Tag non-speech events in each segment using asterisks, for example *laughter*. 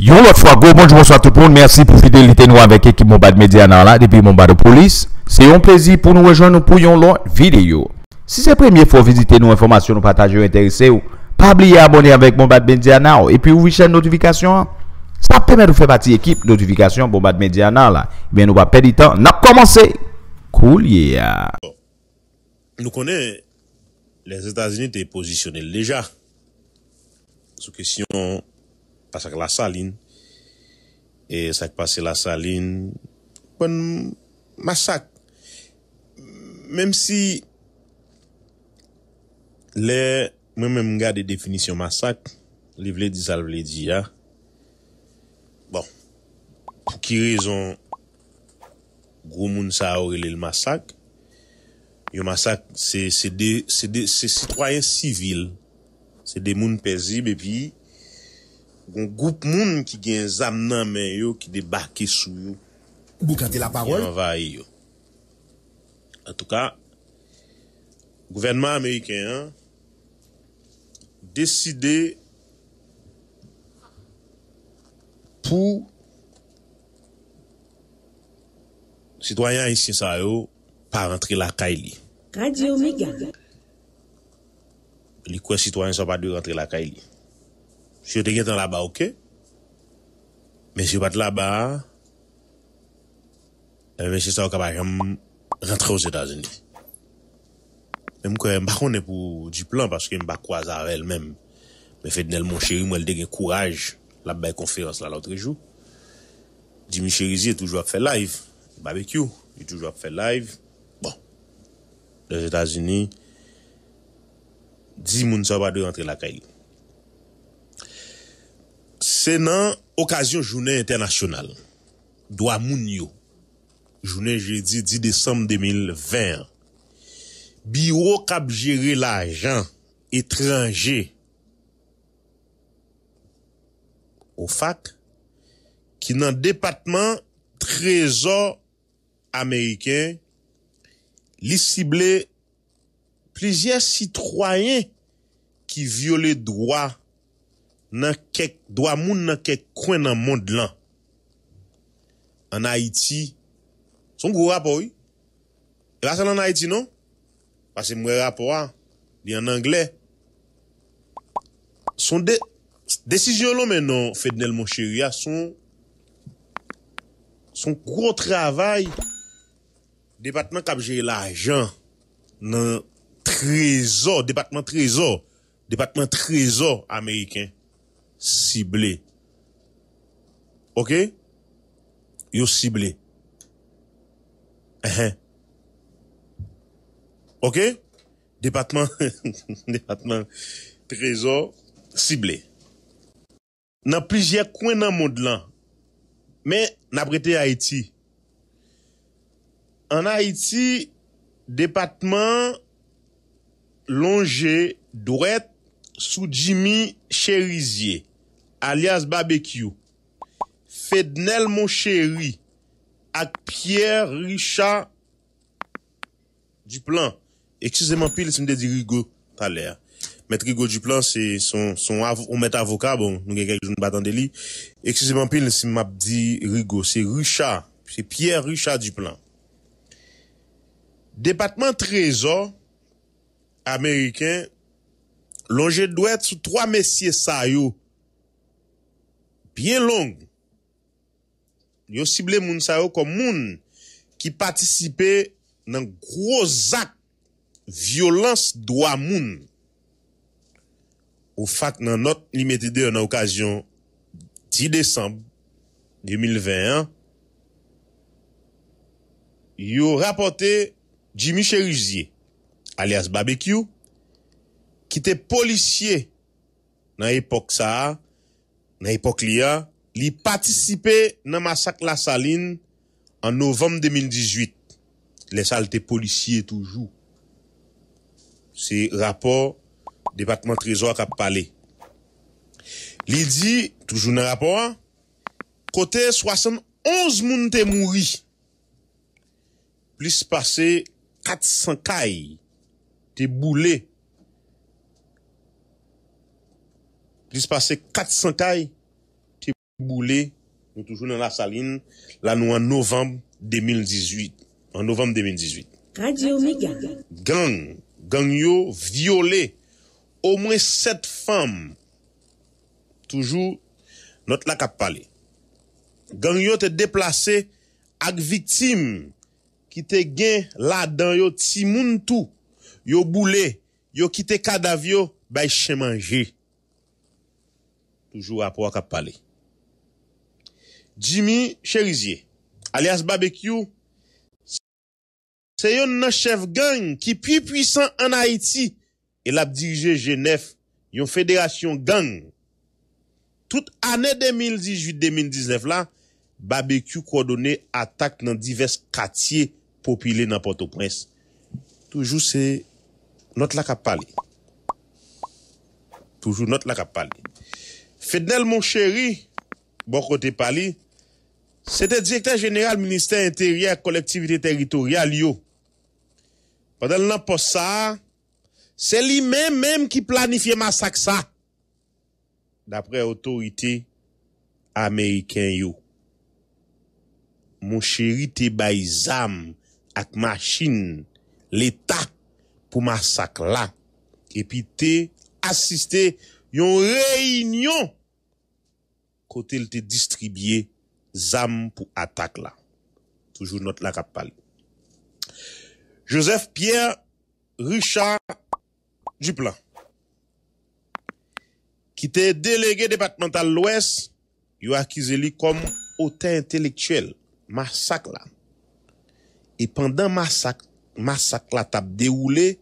Yo lò fwa go, mounj monswa te proun, mersi pou fidelite nou avèk ekip Mombad Mediana la depi Mombadopolis. Se yon prezi pou nou rejon nou pou yon lò video. Si se premiè fò vizite nou informasyon nou pataje ou enterese ou, pabliye abonye avèk Mombad Mediana ou, epi ouvri chèn notifikasyon, sa peme nou fè bati ekip notifikasyon Mombad Mediana la. Ben nou pa pedi tan, nap komanse! Cool yeah! Nou konen, les Etats-Unis te posisyone leja. Sou kesyon... Pasak la salin. E sak pase la salin... Bon... Masak. Mem si... Le... Mem men mga de definisyon masak... Li vle di zal vle di ya. Bon. Pou ki rezon... Grou moun sa a orile l masak. Yo masak se... Se de... Se citoyen sivil. Se de moun pezi bepi... E Gon goup moun ki gen zam nan men yo, ki debake sou yo. Bou kante la parol? Yon va yo. En tout ka, gouvernement amériken, an, deside pou sitwayan yi sin sa yo pa rentre la ka ili. Li kwen sitwayan sa pa de rentre la ka ili. Se yo te gen tan la ba okey, men se yo pat la ba, men eh se yo sa wak pa jen m rentre w zetazini. Men m kwen m bakon ne pou di plan paske m bak kwa zare el men. Men fe denel mwen cheri mwen de gen kouaj la bay konferans la lotre jou. Di mi cheri zi e toujwa fe live, barbecue, e toujwa fe live. Bon, lè zetazini, di moun sa wak de rentre la kayli. nan okasyon jounen internasyonal dwa moun yo jounen jedi 10 december 2020 biro kap jere la ajan etranje ou fak ki nan depatman trezor ameriken li sible plezyen sitroyen ki viole dwa nan kek, dwa moun nan kek kwen nan mond lan. An Haiti, son gwo rapo yi? E la san an Haiti non? Pase mwe rapo a, di an Angle. Son de, desijyon lon menon, Fednel monsheria, son, son kwo travay, depatman kapje l'ajan, nan trezor, depatman trezor, depatman trezor Ameriken. Sible. Ok? Yo Sible. Ehe. Ok? Depatman. *laughs* Depatman. Trezor. Sible. Nan plijè kwen nan mod lan. Men, nan brete Haiti. An Haiti, depatman longe duret sou Jimmy Cherizye. alias Barbecue, Fednel Mon Chéri, ak Pierre Richard Duplan. Eksuseman pil, se mde di Rigo taler. Met Rigo Duplan, se son avokab, bon, nou gen gen gen joun batan deli. Eksuseman pil, se m ap di Rigo, se Richard, se Pierre Richard Duplan. Depatman Trezor Ameriken, lonje dwe sou 3 mesye sayo Pye long, yo sible moun sa yo kom moun ki patisipe nan grozak violans doa moun. Ou fak nan not li meti de yo nan okasyon 10 Desemble 2021, yo rapote Jimmy Cherusier alias BBQ ki te polisye nan epok sa a, Na epok liya, li patisipe nan masak la salin an novem 2018. Le sal te polisye toujou. Se rapor Depatman Trezor kap pale. Li di, toujou nan rapor, kote 71 moun te mouri. Plis pase 400 kay te boule. Dispase 400 kay te boule, nou toujou nan la saline, la nou an novembe 2018. An novembe 2018. Radio Mega. Gang, gang yo viole, ou mwen 7 fam, toujou nou te la kap pale. Gang yo te deplase ak vitim ki te gen la dan yo ti moun tou, yo boule, yo ki te kadav yo bay chemanje. Toujou ap wak ap pale. Jimmy Cherizier, alias Barbecue, se yon nan chef gang ki pi pwisan an Haiti el ap dirije Genève, yon federation gang. Tout anè 2018-2019 la, Barbecue kwa donè atak nan divers katye popile nan Port-au-Prince. Toujou se not lak ap pale. Toujou not lak ap pale. Fèdnel moun chèri, bon kote pali, sè te dièkta jeneral Ministè intèryè, kolektivite teritorial yo. Fèdnel nan po sa, sè li mèm mèm ki planifiye masak sa. Dapre otorite Amerikèn yo. Moun chèri te bayzam ak ma chine l'Etat pou masak la. Epi te asiste yon reynyon kote l te distribye zam pou atak la. Toujou not la kap pali. Joseph Pierre Richard Duplan ki te delege depakmental l wes, yo akize li kom ote intelektuel masak la. E pandan masak la tap dewoule,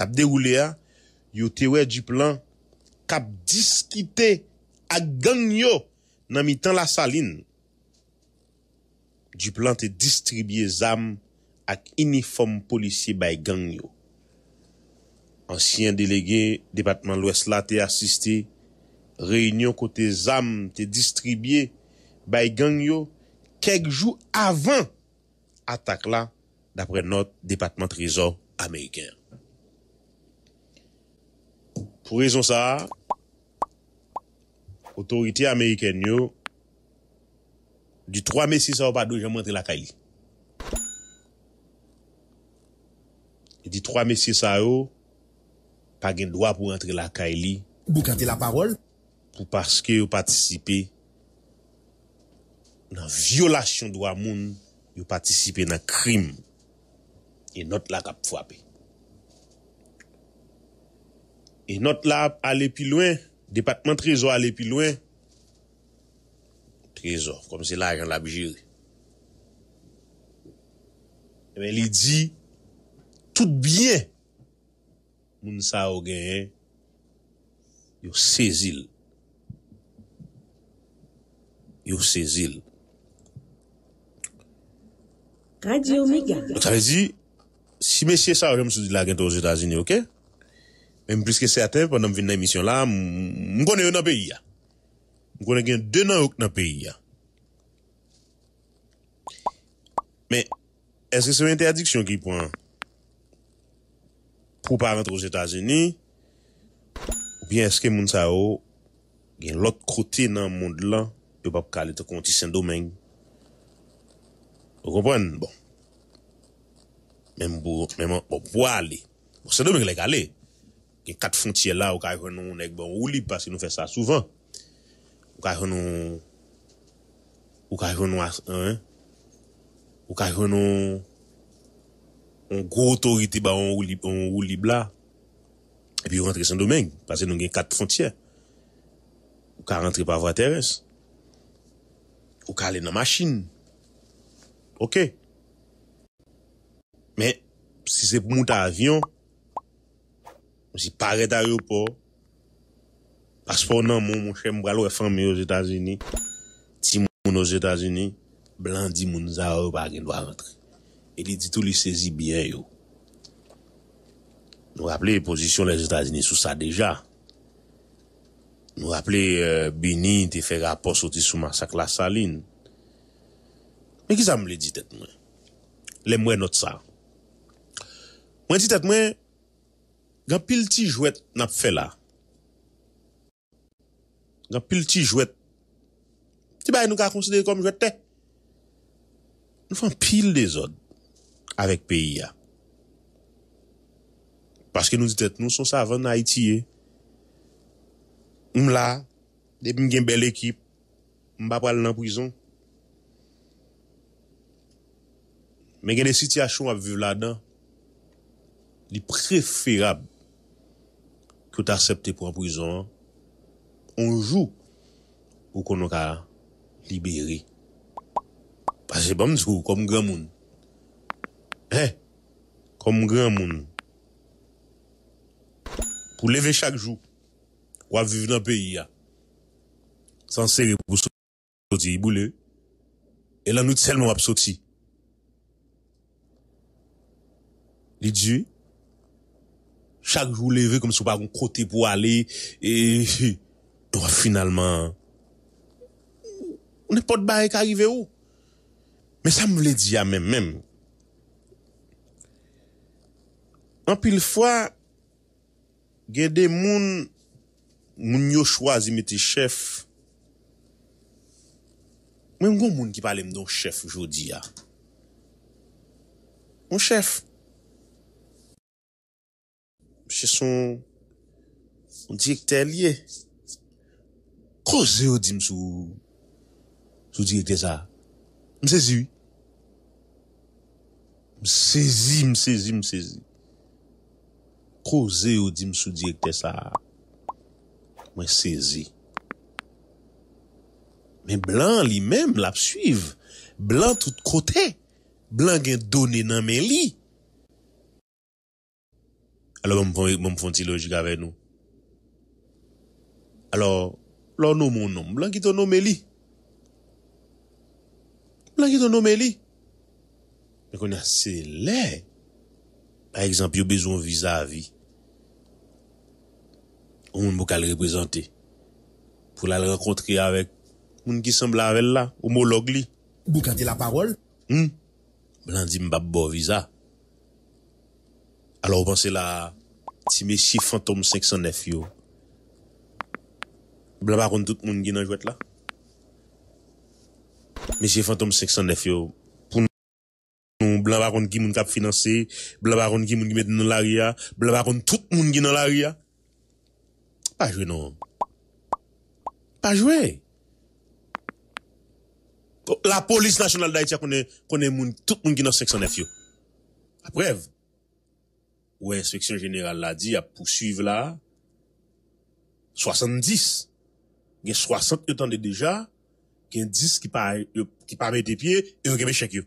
tap dewoule ya, yo tewe Duplan kap diskite ak gangyo nan mi tan la salin. Du plan te distribye zam ak uniform polisye bay gangyo. Ansyen delege, departement lwes la te asiste, reynyon kote zam te distribye bay gangyo, kek jou avan atak la dapre not departement trezor ameyken. Pou rezon sa, otorite Ameriken yo, di 3 mesi sa yo pa do jom entri la kaili. E di 3 mesi sa yo, pa gen doa pou entri la kaili, pou kante la parol, pou paske yo patisipe nan violasyon doa moun, yo patisipe nan krim, e not la kap fwape. E not la ap ale pi lwen, depatman trezo ale pi lwen. Trezo, kom se lage an la bi jiri. E men li di, tout biye, moun sa o genye, yo se zil. Yo se zil. O te ve di, si mesye sa o genye moun se di lage an to zi tazini, okey? Mwen briske se atev pandan vin nan emisyon la, mwen kone yon nan peyi ya. Mwen kone gen denan yon nan peyi ya. Men, eske se yon interdiksyon ki pou an? Pou pa rentre ou Zeta Zeni? Ou bien eske moun sa ou gen lot kote nan moun la, yo pa pou kalen te konti Sendo Meng? Ou kompwen? Bon. Men mwen, men mwen, mwen pou wale. Mwen Sendo Meng lè kalen. gen kat fontye la, ou ka yon nou nek ba yon rou libe, pasi nou fè sa souvan. Ou ka yon nou... Ou ka yon nou as... Ou ka yon nou... On gwo otorite ba yon rou libe la, epi yon rentre san domeng, pasi nou gen kat fontye. Ou ka rentre pa vo a teres. Ou ka alè nan machin. Ok. Men, si se pou mout avyon... Si pare ta yo pou. Paspo nan moun moun chèm bral wè fèm mè yo zétazini. Ti moun moun yo zétazini. Blandi moun zare wè pa gen do a rentre. E li ditou li sezi byen yo. Nou rappele posisyon lè zétazini sou sa deja. Nou rappele euh, bini te fè rapos ou ti sou masak la salin. Mè ki sa m lè ditet mwen? Lè mwen not sa. Mwen ditet mwen Gan pil ti jwet nan pfe la. Gan pil ti jwet. Ti ba yon nou ka konsidere kom jwet te? Nou fan pil de zon avèk peyi ya. Paske nou ditet nou son savan nan Haiti ye. Oum la, depi mgen bel ekip, mba pral nan prizon. Men gen de siti a chon ap viv la dan, li preferab pou t'aksepte pou anpouizan, on jou pou konon ka libere. Pase ban msou, kom gen moun. Eh, kom gen moun. Pou leve chak jou, wap vive nan peyi ya. Sansewe pou soti, soti i boulè, e lan nou tsel moun wap soti. Li djou, chak jou leve kom se ou pa kon kote pou ale, e dowa finalman, ou ne pot barek a yive ou. Men sa m vle di ya men, men. An pil fwa, gede moun, moun yo chwazi meti chef, men mwen moun ki pale m don chef jodi ya. Ah. Moun chef, Son diye kte liye Koze yo di m sou Sou diye kte sa M sezi M sezi, m sezi, m sezi Koze yo di m sou diye kte sa M sezi Men blan li menm la psuiv Blan tout kote Blan gen donen nan men li alo m pou m fonti lojiga ve nou. Alo, lo nou moun noum, blan ki ton noume li. Blan ki ton noume li. Mè kon yase le. Par ekzampi, yo bezon viza vi. O moun mou kal reprezenti pou lal rekontri avèk moun ki sembla avèl la, ou mou log li. Mou kante la parol? Moun hmm? an di mbap bo viza. Alo, ou panse la parol Si Meshi Fantom 509 yo, blabaron tout moun gin nan jwet la. Meshi Fantom 509 yo, blabaron gin moun kap finanse, blabaron gin moun gin men nan larya, blabaron tout moun gin nan larya. Pa jwe nou. Pa jwe. La polis nashonal da itya konen moun, tout moun gin nan 509 yo. A brev. A brev. Ou inspeksyon jeneral la di, ap pousuiv la. 70. Gen 60 yo tende deja. Gen 10 ki pa mette pie, yo gen mecheke yo.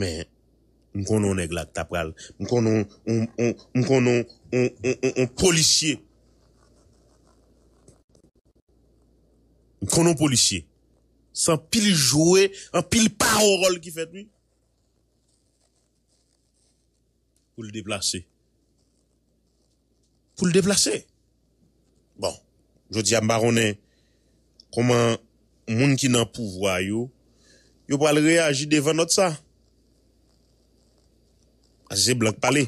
Men, m konon neg la tapral. M konon policye. M konon policye. San pil joue, an pil parol ki fet mi. pou l deplase. Pou l deplase? Bon, jodi ambaronen, koman moun ki nan pou vwa yo, yo pal reagi devan ot sa. Ase se blanke pale.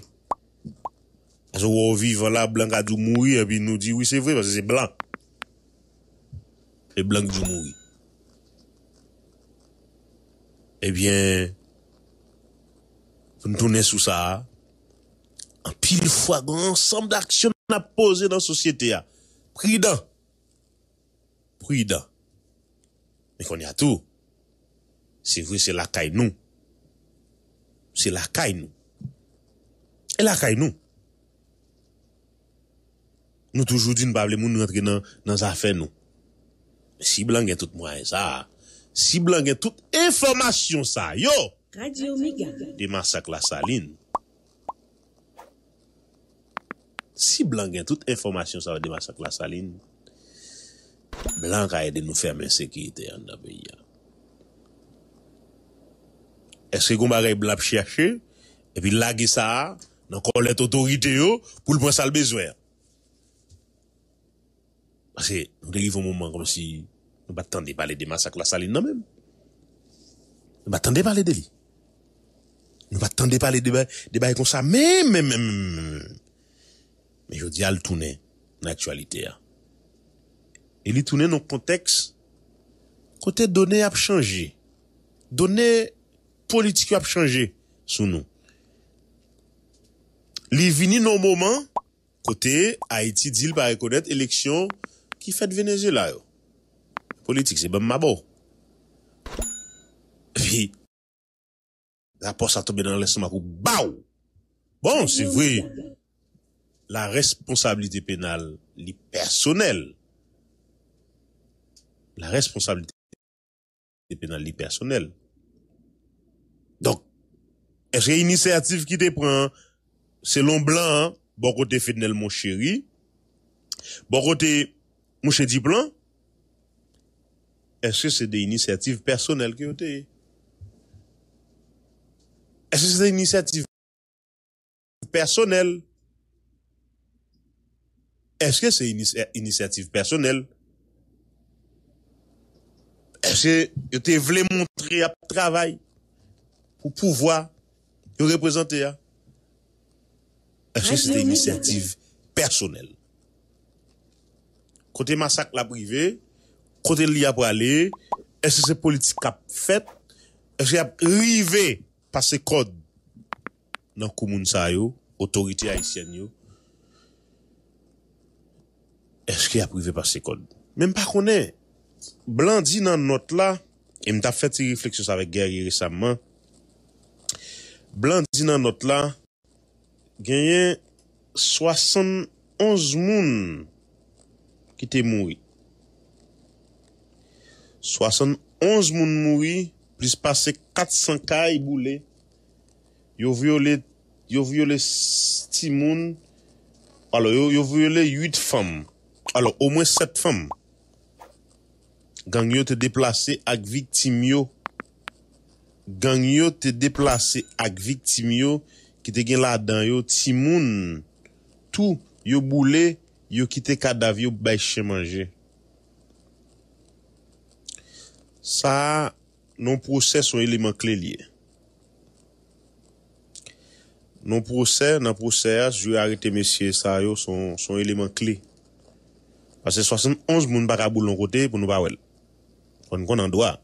Ase wou wiv wala blanke a djou moui, api e nou di wou se vwe, ase se blanke. E blanke djou moui. Ebyen, eh pou n toune sou sa a, An pil fwa, gwen ansanm d'aksyon nan pose nan sosyete ya. Prida. Prida. Mekon ya tou. Se vwe, se lakay nou. Se lakay nou. E lakay nou. Nou toujou di nou bable moun nou entre nan zafen nou. Si blan gen tout mwa e sa. Si blan gen tout informasyon sa. Yo! Demasak la salin nou. Si blan gen tout informasyon sa va demasak la saline, blan ka e de nou ferme en sekirite an da beya. E se kon ba re blan pi chiache, e pi lage sa a, nan kon let otorite yo, pou lpon sa lbezwe. Pase, nou dekivou mouman kom si, nou bat tante de pale demasak la saline nan men. Nou bat tante de pale deli. Nou bat tante de pale debay kon sa men men men men men. E yo di al toune nan aktualite ya. E li toune nan konteks kote donen ap chanje. Donen politik yo ap chanje sou nou. Li vini nan mouman kote Haiti, Dile, Barikonet, eleksyon ki fèt Venezuela yo. Politik se bem bon, mabou. Pi, la pos a tobe nan lese makou. Baw! Bon, si vweye. la responsabilité pénale les personnelle. La responsabilité pénale les personnelle. Donc, est-ce une initiative qui te prend, selon Blanc, hein, bon côté mon chéri, bon côté mon chéri Blanc, est-ce que c'est des initiatives personnelles qui ont été? Est-ce que c'est des initiatives personnelles? Eske se inisiativ personel? Eske yo te vle montre ap travay pou pouvoa yo reprezentaya? Eske se de inisiativ personel? Kote masak la brive, kote li ap wale, eske se politik ap fet, eske ap rive pa se kod nan kou moun sa yo, otorite a isen yo, Eske aprive pa se kod? Men pa konen, blan di nan not la, e mta fete refleksyon sa ve gery resaman, blan di nan not la, genyen 71 moun ki te mouri. 71 moun mouri, plis pase 400 ka i e boule, yo viole 6 moun, yo viole 8 famm, Alo, o mwen set fem, gang yo te deplase ak viktim yo, gang yo te deplase ak viktim yo, ki te gen ladan yo, timoun, tou, yo boule, yo kite kadav yo, bèche manje. Sa, non proses son eleman kle liye. Non proses, nan proses, jou arite mesye, sa yo son eleman kle liye. Pase 71 moun baka bou lon kote pou nou ba wel. Fon kon an doa.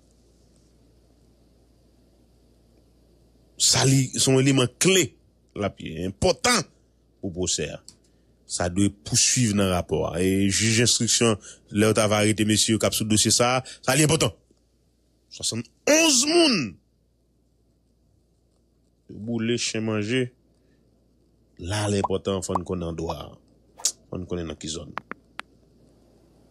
Sa li, son li man kle. La pi, important pou pou ser. Sa dwe pou suiv nan rapor. E juj instriksyon, leot avarite mesi ou kapsou dosye sa. Sa li important. 71 moun. Bou le chen manje. La li important fon kon an doa. Fon kon nan kizon.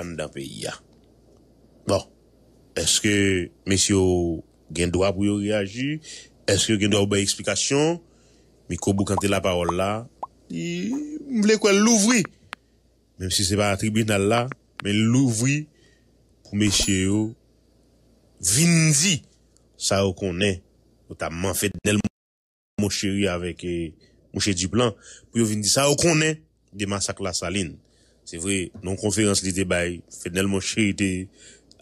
an dan pe ya bon, eske mesye yo gen doa pou yo reagi eske yo gen doa oube eksplikasyon mi kobou kante la parol la di, mwile kwen louvri menm si se pa a tribunal la men louvri pou mesye yo vinzi sa ou konen, notaman fet nel mwen cheri avek eh, mwen chedi plan, pou yo vinzi sa ou konen, de masak la salin Se vre, nan konferans li de bay, Fennel Moncheri te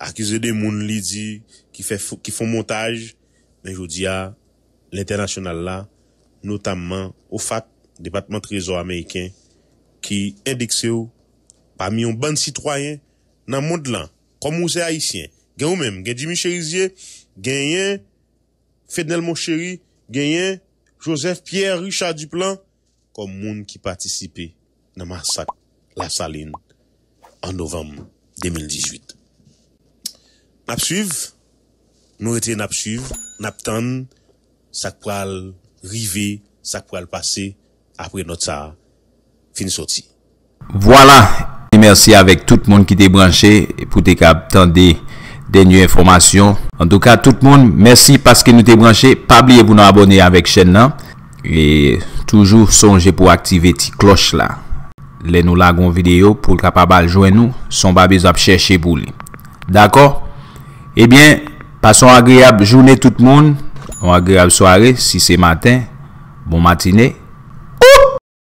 akize de moun li di ki fon montaj, men jodi a, l'internasyonal la, notamman, ou fak, Depatman Trezo Ameriken, ki indekse ou, pa mi yon ban sitwoyen, nan moun lan, kon mouze haisyen, gen ou men, gen Dimi Cherizye, gen yen, Fennel Moncheri, gen yen, Joseph Pierre Richard Duplan, kon moun ki patisipe nan masak. La saline en novembre 2018. Napsuiv, nou ete napsuiv, naptan, sakpwal rive, sakpwal pase, apre notsa, finisoti. Voilà, merci avèk tout moun ki te branche, pou te kap tan de denye informasyon. En tout ka tout moun, merci paske nou te branche, pablie pou nou abonye avèk chen nan. Et toujou sonje pou aktive ti kloche la. Le nou langon video pou l kapabal jwen nou Son babi zap chèche pou li Dako Ebyen Pason agriyab jounè tout moun On agriyab soare si se matin Bon matinè